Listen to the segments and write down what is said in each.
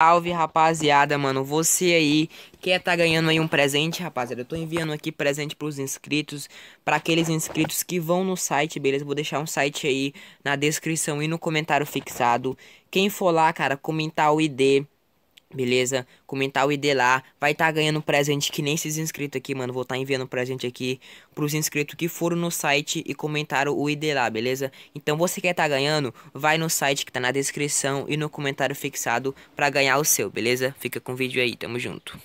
Salve, rapaziada, mano. Você aí quer tá ganhando aí um presente, rapaziada? Eu tô enviando aqui presente pros inscritos, para aqueles inscritos que vão no site, beleza? Vou deixar um site aí na descrição e no comentário fixado. Quem for lá, cara, comentar o ID Beleza? Comentar o ID lá. Vai estar tá ganhando presente que nem esses inscritos aqui, mano. Vou estar tá enviando presente aqui pros inscritos que foram no site e comentaram o ID lá, beleza? Então você quer estar tá ganhando? Vai no site que tá na descrição e no comentário fixado pra ganhar o seu, beleza? Fica com o vídeo aí, tamo junto.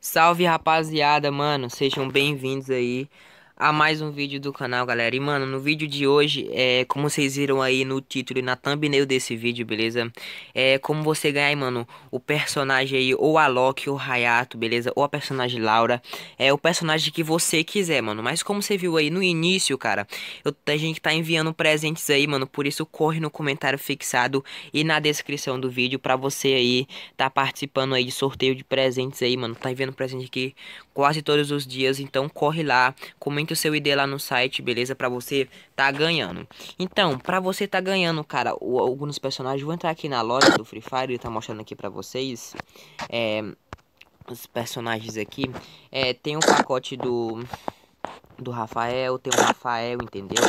Salve rapaziada, mano. Sejam bem-vindos aí a mais um vídeo do canal, galera. E, mano, no vídeo de hoje, é, como vocês viram aí no título e na thumbnail desse vídeo, beleza? É como você ganhar, mano, o personagem aí, ou a Loki, ou Hayato, beleza? Ou a personagem Laura. É o personagem que você quiser, mano. Mas como você viu aí no início, cara, eu, a gente tá enviando presentes aí, mano. Por isso, corre no comentário fixado e na descrição do vídeo pra você aí tá participando aí de sorteio de presentes aí, mano. Tá enviando presente aqui quase todos os dias, então corre lá, comenta o seu ID lá no site, beleza? Pra você tá ganhando. Então, pra você tá ganhando, cara, o, alguns personagens. Vou entrar aqui na loja do Free Fire, ele tá mostrando aqui pra vocês. É, os personagens aqui. É, tem o um pacote do do Rafael, tem o Rafael, entendeu?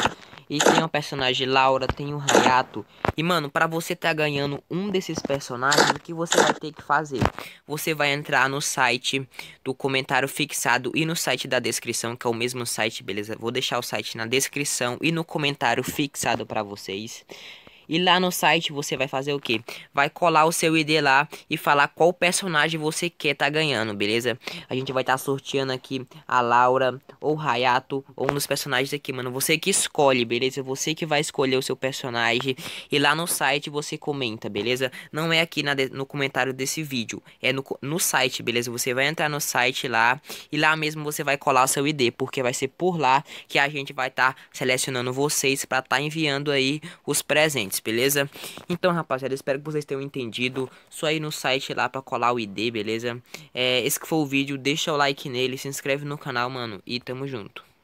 E tem o personagem Laura, tem o Hayato. E mano, para você tá ganhando um desses personagens, o que você vai ter que fazer? Você vai entrar no site do comentário fixado e no site da descrição, que é o mesmo site, beleza? Vou deixar o site na descrição e no comentário fixado para vocês. E lá no site você vai fazer o que? Vai colar o seu ID lá e falar qual personagem você quer tá ganhando, beleza? A gente vai estar tá sorteando aqui a Laura ou Rayato ou um dos personagens aqui, mano. Você que escolhe, beleza? Você que vai escolher o seu personagem e lá no site você comenta, beleza? Não é aqui de... no comentário desse vídeo, é no, no site, beleza? Você vai entrar no site lá e lá mesmo você vai colar o seu ID, porque vai ser por lá que a gente vai estar tá selecionando vocês para estar tá enviando aí os presentes beleza? Então, rapaziada, espero que vocês tenham entendido. Só ir no site lá pra colar o ID, beleza? É, esse que foi o vídeo, deixa o like nele, se inscreve no canal, mano. E tamo junto.